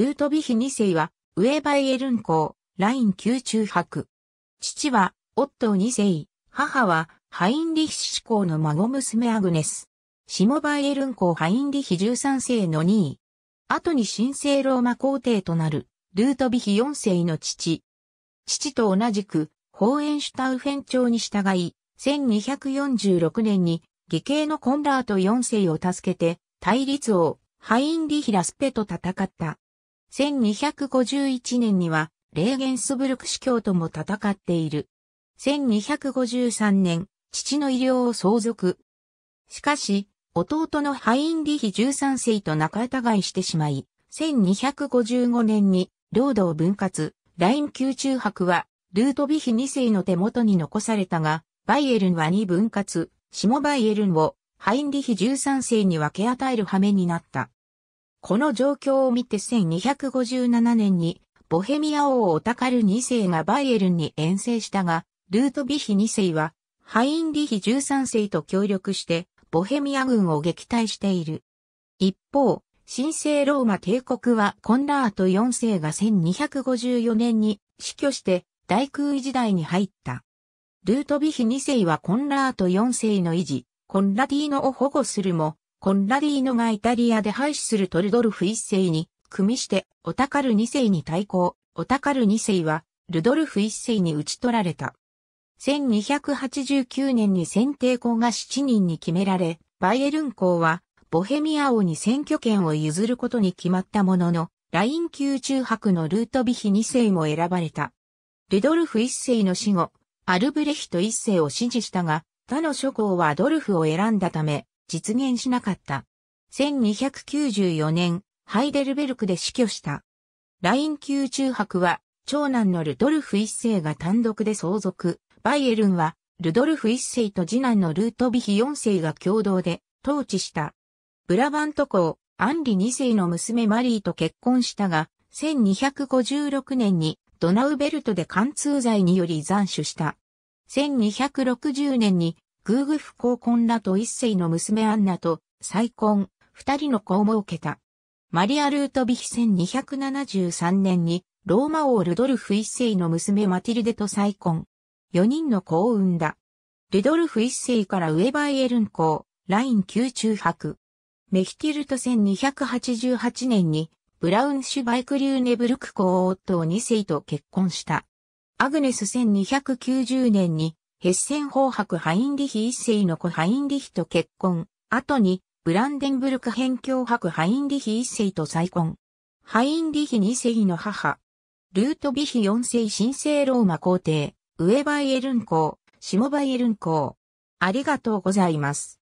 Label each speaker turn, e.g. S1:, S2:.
S1: ルートビヒ2世は、ウェーバイエルン公、ライン宮中博。父は、オットー2世、母は、ハインリヒ志公の孫娘アグネス。シモバイエルン公ハインリヒ13世の2位。後に神聖ローマ皇帝となる、ルートビヒ4世の父。父と同じく、ホーエンシュタウフェン朝に従い、1246年に、義兄のコンラート4世を助けて、対立王、ハインリヒ・ラスペと戦った。1251年には、レーゲンスブルク司教とも戦っている。1253年、父の医療を相続。しかし、弟のハインリヒ13世と仲違いしてしまい、1255年に領土を分割、ライン宮中博は、ルートビヒ2世の手元に残されたが、バイエルンは2分割、下バイエルンをハインリヒ13世に分け与える羽目になった。この状況を見て1257年に、ボヘミア王オタカル2世がバイエルンに遠征したが、ルートビヒ2世は、ハインリヒ13世と協力して、ボヘミア軍を撃退している。一方、神聖ローマ帝国はコンラート4世が1254年に死去して大空位時代に入った。ルートビヒ2世はコンラート4世の維持、コンラディーノを保護するも、コンラディーノがイタリアで廃止するトルドルフ一世に、組みして、オタカル二世に対抗、オタカル二世は、ルドルフ一世に打ち取られた。1289年に選定校が7人に決められ、バイエルン校は、ボヘミア王に選挙権を譲ることに決まったものの、ライン級中白のルートビヒ二世も選ばれた。ルドルフ一世の死後、アルブレヒト一世を支持したが、他の諸侯はアドルフを選んだため、実現しなかった。1294年、ハイデルベルクで死去した。ライン級中博は、長男のルドルフ一世が単独で相続、バイエルンは、ルドルフ一世と次男のルートビヒ四世が共同で統治した。ブラバント公、アンリ二世の娘マリーと結婚したが、1256年にドナウベルトで貫通罪により斬首した。1260年にグフ・コー幸婚らと一世の娘アンナと再婚、二人の子を設けた。マリア・ルートビヒ1273年にローマ王ルドルフ一世の娘マティルデと再婚。四人の子を産んだ。ルドルフ一世からウェバイエルン公、ライン宮中博。メヒティルト1288年にブラウンシュバイクリューネブルク公オ夫ト2世と結婚した。アグネス1290年にヘッセン法白ハインリヒ一世の子ハインリヒと結婚、後にブランデンブルク辺境白ハインリヒ一世と再婚。ハインリヒ二世の母。ルートビヒ四世神聖ローマ皇帝、上バイエルン公、下バイエルン公。ありがとうございます。